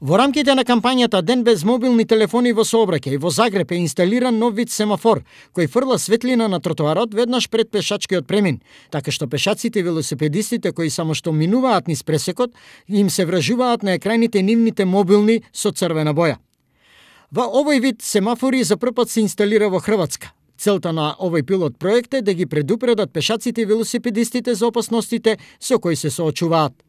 Во рамките на кампањата Ден без мобилни телефони во сообраќај во Загреб е инсталиран нов вид семафор кој фрла светлина на тротоарот веднаш пред пешачкиот премин, така што пешаците и велосипедистите кои само што минуваат низ пресекот им се вражуваат на екраните нивните мобилни со црвена боја. Во овој вид семафори за првпат се инсталира во Хрватска. Целта на овој пилот проект е да ги предупредат пешаците и велосипедистите за опасностите со кои се соочуваат.